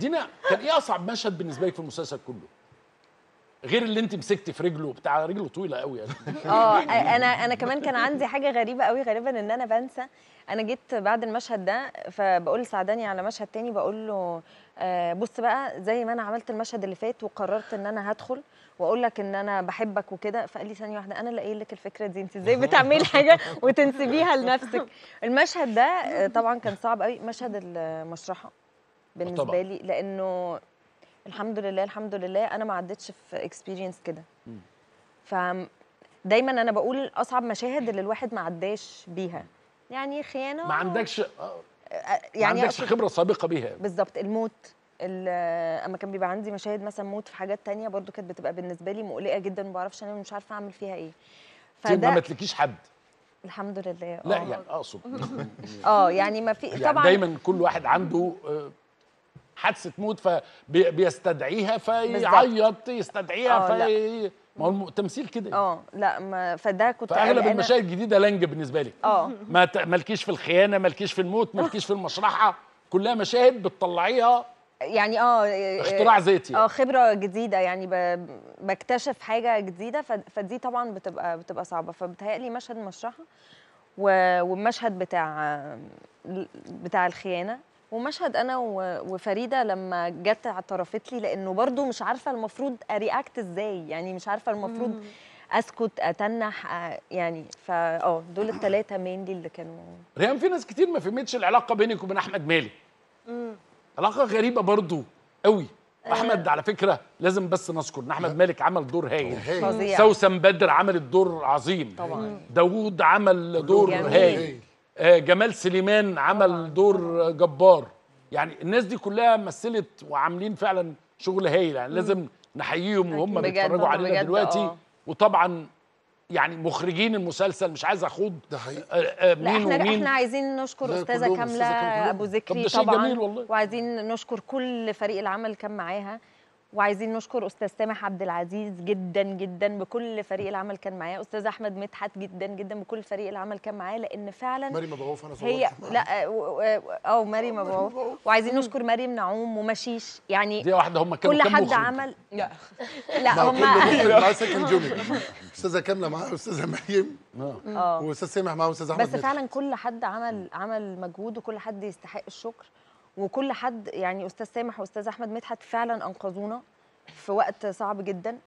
دينا كان ايه اصعب مشهد بالنسبه لك في المسلسل كله؟ غير اللي انت مسكتي في رجله بتاع رجله طويله قوي يعني اه انا انا كمان كان عندي حاجه غريبه قوي غالبا ان انا بنسى انا جيت بعد المشهد ده فبقول لسعداني على مشهد تاني بقول له آه بص بقى زي ما انا عملت المشهد اللي فات وقررت ان انا هدخل واقول لك ان انا بحبك وكده فقال لي ثانيه واحده انا اللي قايل لك الفكره دي انت ازاي بتعملي حاجه وتنسبيها لنفسك المشهد ده آه، طبعا كان صعب قوي مشهد المشرحه بالنسبه طبعًا. لي لانه الحمد لله الحمد لله انا ما عدتش في اكسبيرينس كده ف دايما انا بقول اصعب مشاهد اللي الواحد ما عداش بيها يعني خيانه ما عندكش آه، آه، يعني ما عندكش خبره سابقه بيها بالظبط الموت اما كان بيبقى عندي مشاهد مثلا موت في حاجات تانية برضو كانت بتبقى بالنسبه لي مقلقه جدا ما بعرفش انا مش عارفه اعمل فيها ايه فده ما متلكيش حد الحمد لله لا آه. يعني اقصد اه يعني ما في يعني طبعا دايما كل واحد عنده حادثه موت فبيستدعيها فيعيط يستدعيها آه، في ما هو تمثيل كده اه لا ما فده كنت فاغلب المشاهد الجديده لانج بالنسبه لي اه ما مالكيش في الخيانه مالكيش في الموت مالكيش في المشرحه كلها مشاهد بتطلعيها يعني اه اختراع ذاتي يعني. اه خبره جديده يعني بكتشف حاجه جديده فدي طبعا بتبقى بتبقى صعبه فبتهيألي مشهد المشرحه والمشهد بتاع بتاع الخيانه ومشهد انا وفريده لما جت اعترفت لي لانه برضو مش عارفه المفروض ارياكت ازاي يعني مش عارفه المفروض اسكت اتنح يعني فا اه دول الثلاثه مينلي اللي كانوا ريان في ناس كتير ما فهمتش العلاقه بينك وبين احمد مالك امم علاقه غريبه برضو قوي آه. احمد على فكره لازم بس نذكر ان احمد آه. مالك عمل دور هايل فظيع سوسن بدر عملت دور عظيم طبعا داوود عمل دور هايل آه، جمال سليمان عمل دور جبار يعني الناس دي كلها مثلت وعاملين فعلا شغل هايل يعني لازم نحييهم وهم بيتفرجوا علينا دلوقتي آه. وطبعا يعني مخرجين المسلسل مش عايز اخوض ده حقيقي آه، مين احنا ومين احنا عايزين نشكر استاذه كامله ابو ذكري طبعا جميل والله. وعايزين نشكر كل فريق العمل كان معاها وعايزين نشكر استاذ سامح عبد العزيز جدا جدا بكل فريق العمل كان معاه استاذ احمد مدحت جدا جدا بكل فريق العمل كان معاه لان فعلا مريم ابو انا هي لا آه، آه، او مريم ابو وعايزين نشكر مريم نعوم ومشيش يعني دي واحده هم كل حد عمل لا هم استاذه كامله معاها استاذه مريم اه واستاذ سامح معاه استاذ احمد بس فعلا كل حد عمل عمل مجهود وكل حد يستحق الشكر وكل حد يعني استاذ سامح واستاذ احمد مدحت فعلا انقذونا في وقت صعب جدا